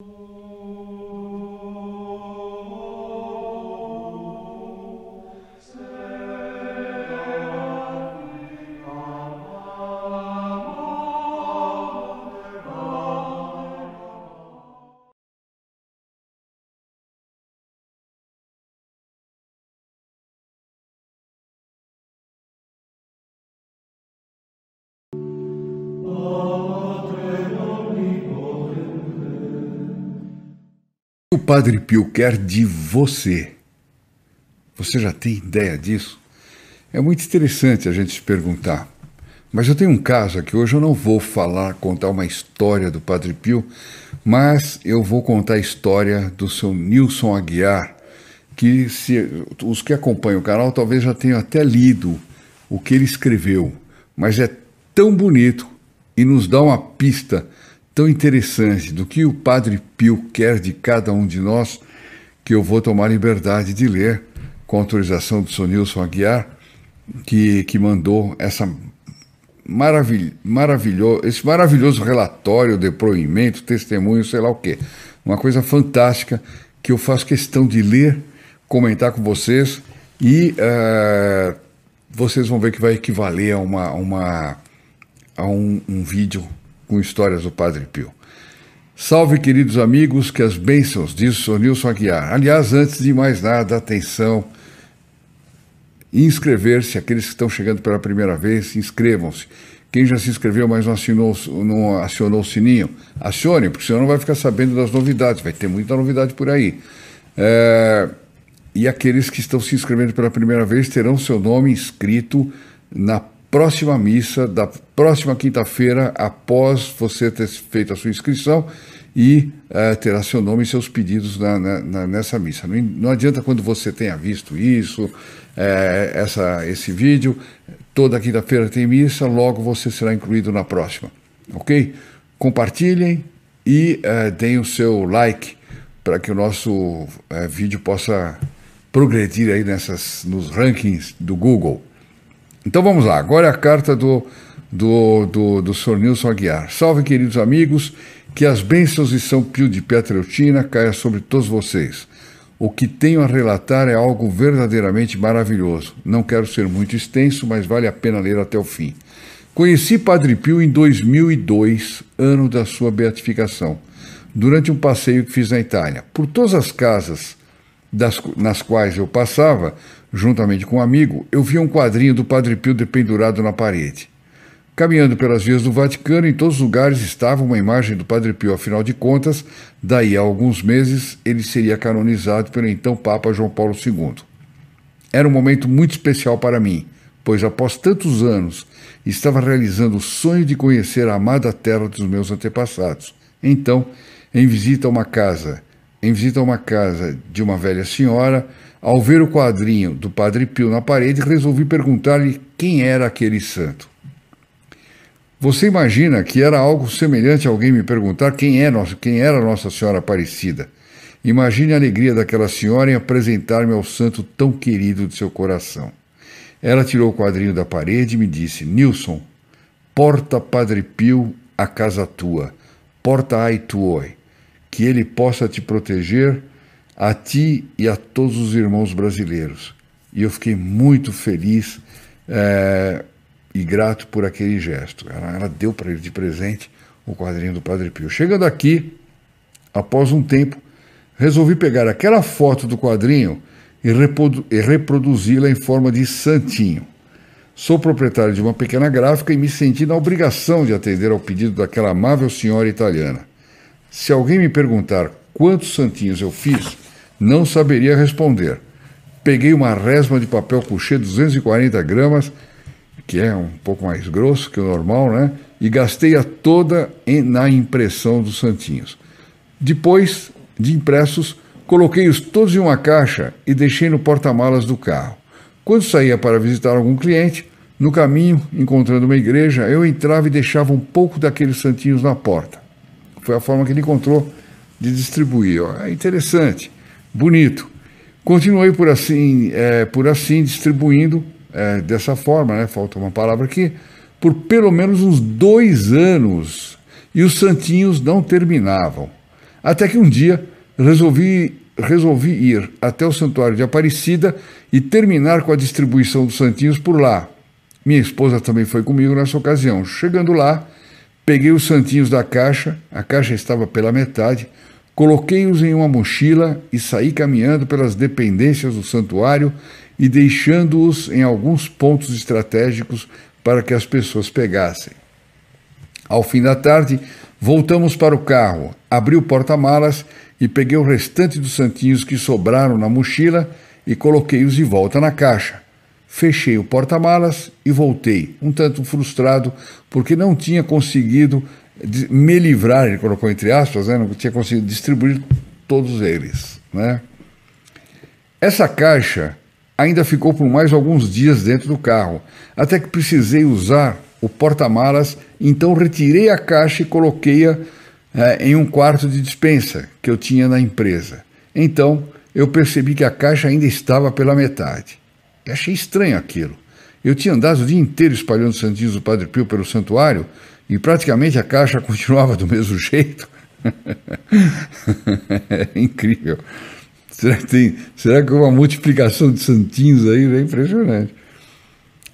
Oh. O Padre Pio quer de você. Você já tem ideia disso? É muito interessante a gente se perguntar. Mas eu tenho um caso aqui, hoje eu não vou falar, contar uma história do Padre Pio, mas eu vou contar a história do seu Nilson Aguiar, que se, os que acompanham o canal talvez já tenham até lido o que ele escreveu, mas é tão bonito e nos dá uma pista tão interessante do que o Padre Pio quer de cada um de nós que eu vou tomar liberdade de ler, com autorização do Sonilson Aguiar, que, que mandou essa maravil, maravilhoso, esse maravilhoso relatório, depoimento, testemunho, sei lá o quê. Uma coisa fantástica que eu faço questão de ler, comentar com vocês e uh, vocês vão ver que vai equivaler a, uma, a, uma, a um, um vídeo com histórias do Padre Pio. Salve, queridos amigos, que as bênçãos, disso, o Sonilson Aguiar. Aliás, antes de mais nada, atenção inscrever-se. Aqueles que estão chegando pela primeira vez, inscrevam-se. Quem já se inscreveu, mas não, assinou, não acionou o sininho, acione, porque senão não vai ficar sabendo das novidades. Vai ter muita novidade por aí. É... E aqueles que estão se inscrevendo pela primeira vez terão seu nome inscrito na próxima missa, da próxima quinta-feira, após você ter feito a sua inscrição e uh, terá seu nome e seus pedidos na, na, nessa missa. Não, não, adianta quando você tenha visto isso, é, essa, esse vídeo, toda quinta-feira tem missa, logo você será incluído na próxima, ok? Compartilhem e uh, deem o seu like para que o nosso uh, vídeo possa progredir aí nessas, nos rankings do Google. Então vamos lá, agora é a carta do, do, do, do Sr. Nilson Aguiar. Salve, queridos amigos, que as bênçãos de São Pio de Pietrelcina caia sobre todos vocês. O que tenho a relatar é algo verdadeiramente maravilhoso. Não quero ser muito extenso, mas vale a pena ler até o fim. Conheci Padre Pio em 2002, ano da sua beatificação, durante um passeio que fiz na Itália. Por todas as casas das, nas quais eu passava, Juntamente com um amigo, eu vi um quadrinho do Padre Pio dependurado na parede. Caminhando pelas vias do Vaticano, em todos os lugares estava uma imagem do Padre Pio. Afinal de contas, daí a alguns meses ele seria canonizado pelo então Papa João Paulo II. Era um momento muito especial para mim, pois após tantos anos estava realizando o sonho de conhecer a amada terra dos meus antepassados. Então, em visita a uma casa, em visita a uma casa de uma velha senhora, ao ver o quadrinho do Padre Pio na parede, resolvi perguntar-lhe quem era aquele santo. Você imagina que era algo semelhante a alguém me perguntar quem, é nosso, quem era Nossa Senhora Aparecida? Imagine a alegria daquela senhora em apresentar-me ao santo tão querido de seu coração. Ela tirou o quadrinho da parede e me disse: Nilson, porta Padre Pio a casa tua, porta ai tuoi, que ele possa te proteger a ti e a todos os irmãos brasileiros. E eu fiquei muito feliz é, e grato por aquele gesto. Ela, ela deu para ele de presente o quadrinho do Padre Pio. Chegando aqui, após um tempo, resolvi pegar aquela foto do quadrinho e, reprodu e reproduzi-la em forma de santinho. Sou proprietário de uma pequena gráfica e me senti na obrigação de atender ao pedido daquela amável senhora italiana. Se alguém me perguntar quantos santinhos eu fiz, não saberia responder. Peguei uma resma de papel cochê, 240 gramas, que é um pouco mais grosso que o normal, né? E gastei-a toda em, na impressão dos santinhos. Depois de impressos, coloquei-os todos em uma caixa e deixei no porta-malas do carro. Quando saía para visitar algum cliente, no caminho, encontrando uma igreja, eu entrava e deixava um pouco daqueles santinhos na porta. Foi a forma que ele encontrou de distribuir. Ó. É interessante, bonito. Continuei por assim, é, por assim distribuindo é, dessa forma, né? Falta uma palavra aqui, por pelo menos uns dois anos e os santinhos não terminavam. Até que um dia resolvi resolvi ir até o Santuário de Aparecida e terminar com a distribuição dos santinhos por lá. Minha esposa também foi comigo nessa ocasião. Chegando lá, peguei os santinhos da caixa, a caixa estava pela metade, Coloquei-os em uma mochila e saí caminhando pelas dependências do santuário e deixando-os em alguns pontos estratégicos para que as pessoas pegassem. Ao fim da tarde, voltamos para o carro, abri o porta-malas e peguei o restante dos santinhos que sobraram na mochila e coloquei-os de volta na caixa. Fechei o porta-malas e voltei, um tanto frustrado porque não tinha conseguido me livrar, ele colocou entre aspas, né? não tinha conseguido distribuir todos eles. Né? Essa caixa ainda ficou por mais alguns dias dentro do carro, até que precisei usar o porta-malas, então retirei a caixa e coloquei-a eh, em um quarto de dispensa que eu tinha na empresa. Então eu percebi que a caixa ainda estava pela metade. achei estranho aquilo. Eu tinha andado o dia inteiro espalhando santinhos do Padre Pio pelo santuário e praticamente a caixa continuava do mesmo jeito. é incrível. Será que, tem, será que uma multiplicação de santinhos aí é impressionante?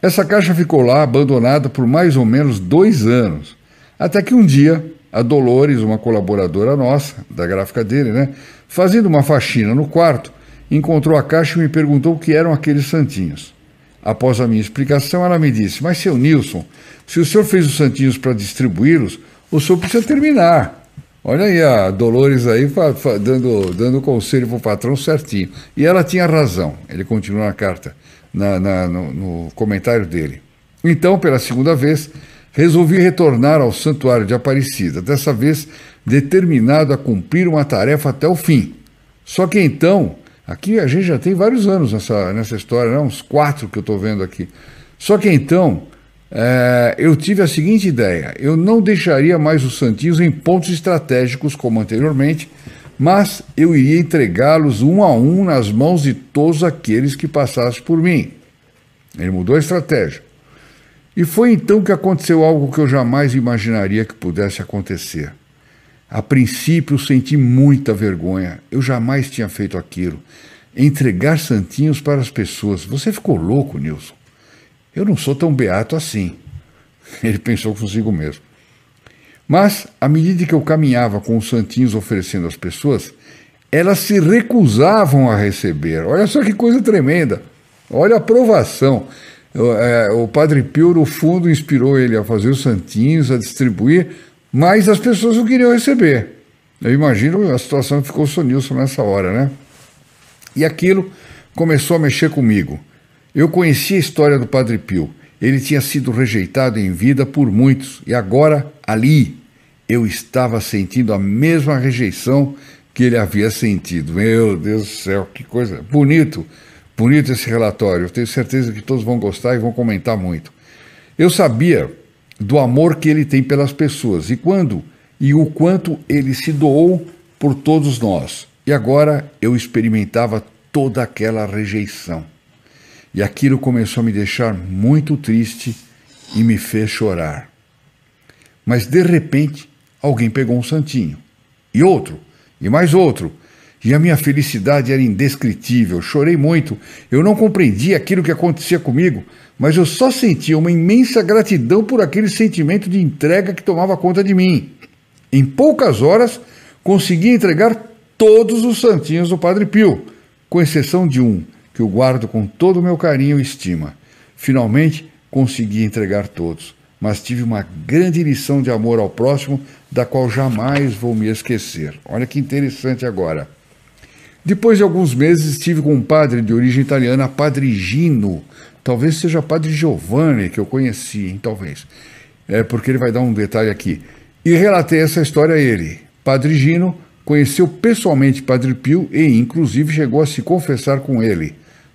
Essa caixa ficou lá abandonada por mais ou menos dois anos, até que um dia a Dolores, uma colaboradora nossa, da gráfica dele, né, fazendo uma faxina no quarto, encontrou a caixa e me perguntou o que eram aqueles santinhos. Após a minha explicação, ela me disse: Mas, seu Nilson, se o senhor fez os santinhos para distribuí-los, o senhor precisa terminar. Olha aí a Dolores aí dando, dando conselho para o patrão certinho. E ela tinha razão, ele continua na carta, na, na no, no comentário dele. Então, pela segunda vez, resolvi retornar ao santuário de Aparecida, dessa vez determinado a cumprir uma tarefa até o fim. Só que então Aqui a gente já tem vários anos nessa, nessa história, né? uns quatro que eu estou vendo aqui. Só que então, é, eu tive a seguinte ideia: eu não deixaria mais os Santinhos em pontos estratégicos como anteriormente, mas eu iria entregá-los um a um nas mãos de todos aqueles que passassem por mim. Ele mudou a estratégia. E foi então que aconteceu algo que eu jamais imaginaria que pudesse acontecer. A princípio senti muita vergonha. Eu jamais tinha feito aquilo. Entregar santinhos para as pessoas. Você ficou louco, Nilson. Eu não sou tão beato assim. Ele pensou consigo mesmo. Mas, à medida que eu caminhava com os santinhos oferecendo às pessoas, elas se recusavam a receber. Olha só que coisa tremenda. Olha a aprovação. O, é, o Padre Pio, no fundo, inspirou ele a fazer os santinhos, a distribuir mas as pessoas não queriam receber. Eu imagino a situação que ficou o Sonilson nessa hora, né? E aquilo começou a mexer comigo. Eu conhecia a história do Padre Pio. Ele tinha sido rejeitado em vida por muitos e agora, ali, eu estava sentindo a mesma rejeição que ele havia sentido. Meu Deus do céu, que coisa bonito, bonito esse relatório. Eu tenho certeza que todos vão gostar e vão comentar muito. Eu sabia do amor que ele tem pelas pessoas e quando e o quanto ele se doou por todos nós. E agora eu experimentava toda aquela rejeição. E aquilo começou a me deixar muito triste e me fez chorar. Mas de repente, alguém pegou um santinho, e outro, e mais outro, e a minha felicidade era indescritível. Chorei muito, eu não compreendia aquilo que acontecia comigo, mas eu só sentia uma imensa gratidão por aquele sentimento de entrega que tomava conta de mim. Em poucas horas, consegui entregar todos os santinhos do Padre Pio, com exceção de um, que eu guardo com todo o meu carinho e estima. Finalmente, consegui entregar todos, mas tive uma grande lição de amor ao próximo, da qual jamais vou me esquecer. Olha que interessante agora. Depois de alguns meses, estive com um padre de origem italiana, Padre Gino. Talvez seja Padre Giovanni, que eu conheci, hein? talvez. É porque ele vai dar um detalhe aqui. E relatei essa história a ele. Padre Gino conheceu pessoalmente Padre Pio e, inclusive, chegou a se confessar com ele.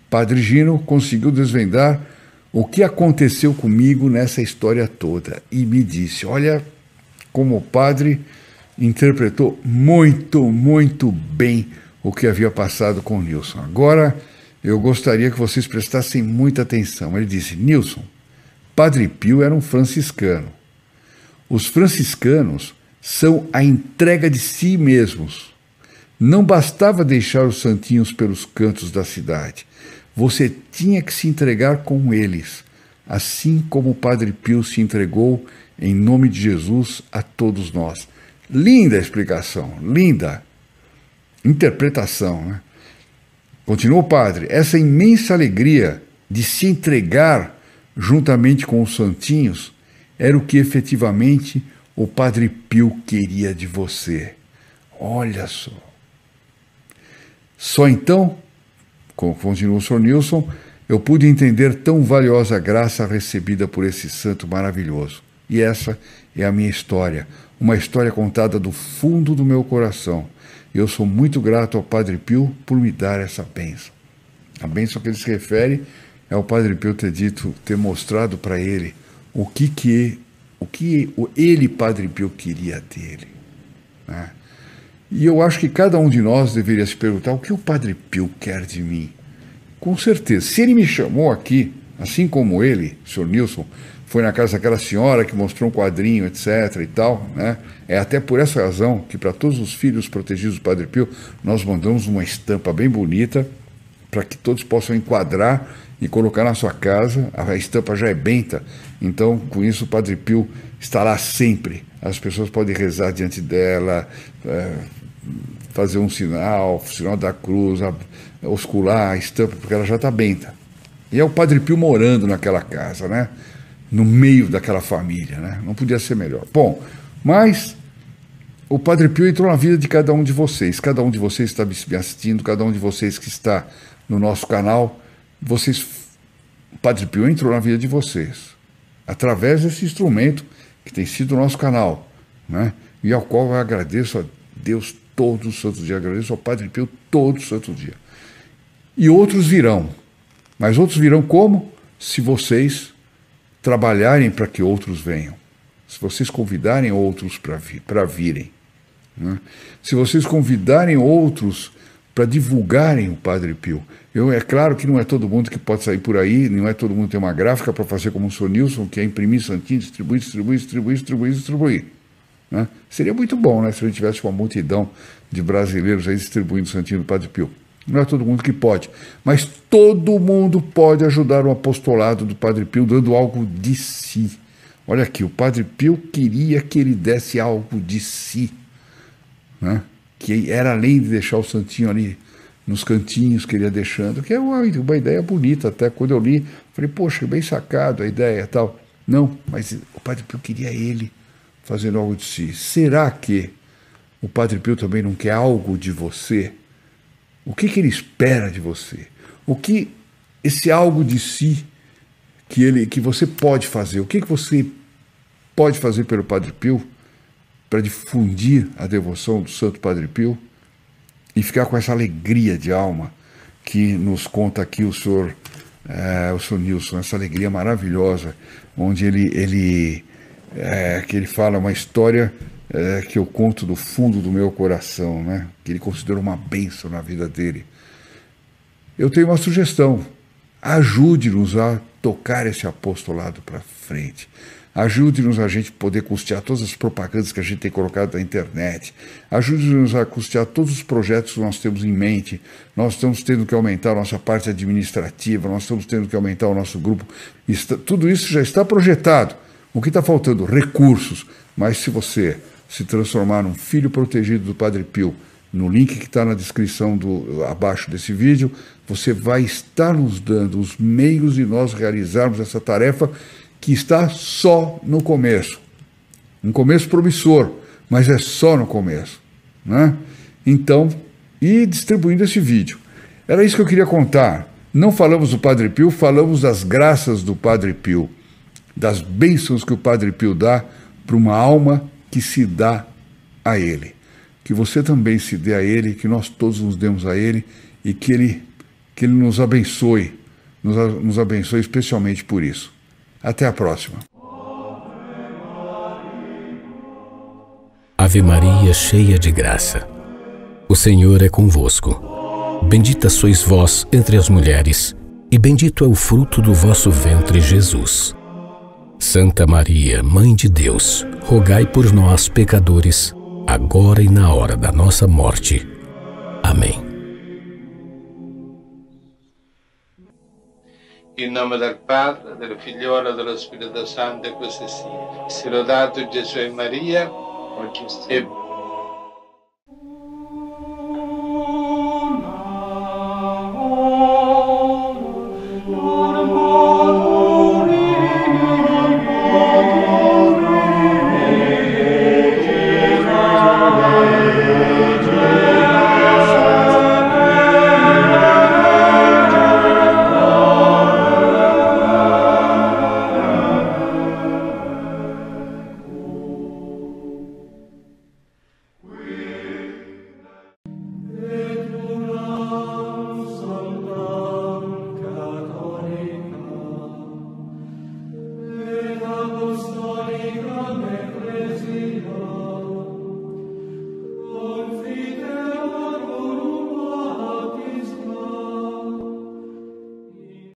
Padre Gino conseguiu desvendar o que aconteceu comigo nessa história toda e me disse: Olha, como o padre interpretou muito, muito bem o que havia passado com Nilson. Agora eu gostaria que vocês prestassem muita atenção. Ele disse: Nilson, Padre Pio era um franciscano. Os franciscanos são a entrega de si mesmos. Não bastava deixar os santinhos pelos cantos da cidade. Você tinha que se entregar com eles, assim como o Padre Pio se entregou em nome de Jesus a todos nós. Linda explicação, linda interpretação. Né? Continua o padre, essa imensa alegria de se entregar juntamente com os santinhos era o que efetivamente o Padre Pio queria de você. Olha só. Só então, continuou o Sr. Nilson, eu pude entender tão valiosa graça recebida por esse santo maravilhoso. E essa é a minha história, uma história contada do fundo do meu coração eu sou muito grato ao Padre Pio por me dar essa bênção. A bênção que ele se refere é ao Padre Pio ter dito, ter mostrado para ele o que que o que ele, Padre Pio, queria dele. Né? E eu acho que cada um de nós deveria se perguntar o que o Padre Pio quer de mim. Com certeza, se ele me chamou aqui, assim como ele, Sr. Nilson, foi na casa daquela senhora que mostrou um quadrinho, etc. e tal. Né? É até por essa razão que, para todos os filhos protegidos do Padre Pio, nós mandamos uma estampa bem bonita para que todos possam enquadrar e colocar na sua casa. A estampa já é benta, então com isso o Padre Pio estará sempre. As pessoas podem rezar diante dela, é, fazer um sinal, o sinal da cruz, oscular a estampa, porque ela já está benta. E é o Padre Pio morando naquela casa, né? no meio daquela família, né? Não podia ser melhor. Bom, mas o Padre Pio entrou na vida de cada um de vocês. Cada um de vocês que está me assistindo, cada um de vocês que está no nosso canal, vocês o Padre Pio entrou na vida de vocês através desse instrumento que tem sido o nosso canal, né? E ao qual eu agradeço a Deus todos os santos dia, agradeço ao Padre Pio todos os santos dia. E outros virão. Mas outros virão como? Se vocês trabalharem para que outros venham. Se vocês convidarem outros para vi, virem. Né? Se vocês convidarem outros para divulgarem o Padre Pio. Eu, é claro que não é todo mundo que pode sair por aí, não é todo mundo que tem uma gráfica para fazer como o Sr. Nilson, que é imprimir santinho, distribuir, distribuir, distribuir, distribuir, distribuir. Né? Seria muito bom né, se a gente tivesse uma multidão de brasileiros aí distribuindo santinho do Padre Pio. Não é todo mundo que pode, mas todo mundo pode ajudar o apostolado do Padre Pio dando algo de si. Olha aqui, o Padre Pio queria que ele desse algo de si, né? que era além de deixar o santinho ali nos cantinhos que ele ia deixando, que é uma, uma ideia bonita até. Quando eu li, falei, poxa, bem sacado a ideia tal. Não, mas o Padre Pio queria ele fazendo algo de si. Será que o Padre Pio também não quer algo de você? O que, que ele espera de você? O que esse algo de si que ele que você pode fazer? O que, que você pode fazer pelo Padre Pio para difundir a devoção do Santo Padre Pio e ficar com essa alegria de alma que nos conta aqui o senhor é, o senhor Nilson, essa alegria maravilhosa, onde ele, ele, é, que ele fala uma história é, que eu conto do fundo do meu coração, né? que ele considera uma bênção na vida dele. Eu tenho uma sugestão. Ajude-nos a tocar esse apostolado para frente. Ajude-nos a gente poder custear todas as propagandas que a gente tem colocado na internet. Ajude-nos a custear todos os projetos que nós temos em mente. Nós estamos tendo que aumentar a nossa parte administrativa, nós estamos tendo que aumentar o nosso grupo. Está, tudo isso já está projetado. O que está faltando? Recursos. Mas se você se transformar num filho protegido do Padre Pio, no link que está na descrição do, abaixo desse vídeo, você vai estar nos dando os meios de nós realizarmos essa tarefa que está só no começo. Um começo promissor, mas é só no começo. Né? Então, e distribuindo esse vídeo. Era isso que eu queria contar. Não falamos do Padre Pio, falamos das graças do Padre Pio, das bênçãos que o Padre Pio dá para uma alma que se dá a Ele. Que você também se dê a Ele, que nós todos nos demos a Ele e que Ele, que ele nos abençoe, nos, nos abençoe especialmente por isso. Até a próxima. Ave Maria, cheia de graça. O Senhor é convosco. Bendita sois vós entre as mulheres, e bendito é o fruto do vosso ventre, Jesus. Santa Maria, Mãe de Deus, rogai por nós, pecadores, agora e na hora da nossa morte. Amém. Em nome do Padre, do Filho e do Espírito Santo, così sia. Sì. Lodato Gesù e Maria, e